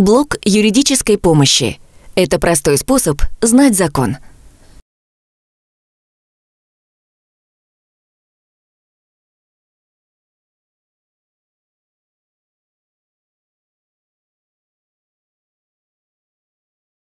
Блок юридической помощи. Это простой способ знать закон.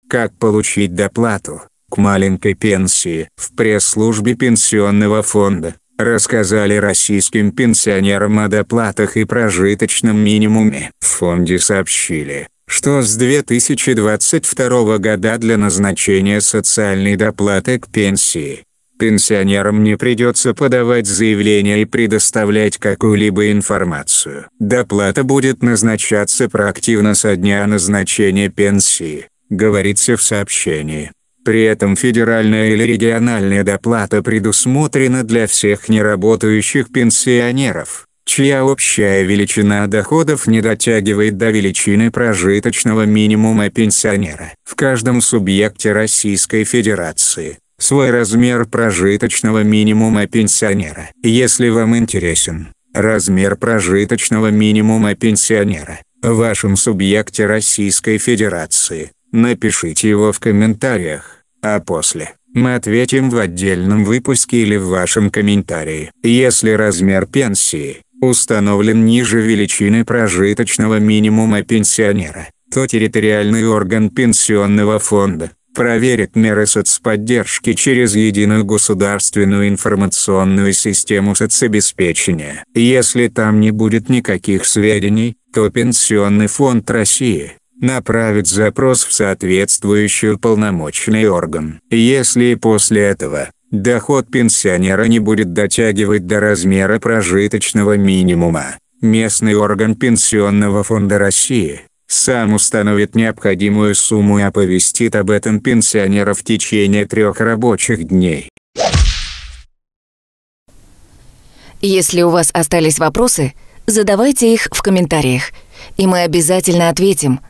Как получить доплату к маленькой пенсии в пресс-службе пенсионного фонда? рассказали российским пенсионерам о доплатах и прожиточном минимуме. В фонде сообщили, что с 2022 года для назначения социальной доплаты к пенсии пенсионерам не придется подавать заявление и предоставлять какую-либо информацию. Доплата будет назначаться проактивно со дня назначения пенсии, говорится в сообщении. При этом федеральная или региональная доплата предусмотрена для всех неработающих пенсионеров чья общая величина доходов не дотягивает до величины прожиточного минимума пенсионера. В каждом субъекте Российской Федерации свой размер прожиточного минимума пенсионера. Если вам интересен размер прожиточного минимума пенсионера в вашем субъекте Российской Федерации, напишите его в комментариях, а после мы ответим в отдельном выпуске или в вашем комментарии. Если размер пенсии установлен ниже величины прожиточного минимума пенсионера, то территориальный орган пенсионного фонда проверит меры соцподдержки через единую государственную информационную систему соцобеспечения. Если там не будет никаких сведений, то Пенсионный фонд России направит запрос в соответствующий уполномоченный орган. Если после этого Доход пенсионера не будет дотягивать до размера прожиточного минимума. Местный орган Пенсионного фонда России сам установит необходимую сумму и оповестит об этом пенсионера в течение трех рабочих дней. Если у вас остались вопросы, задавайте их в комментариях, и мы обязательно ответим –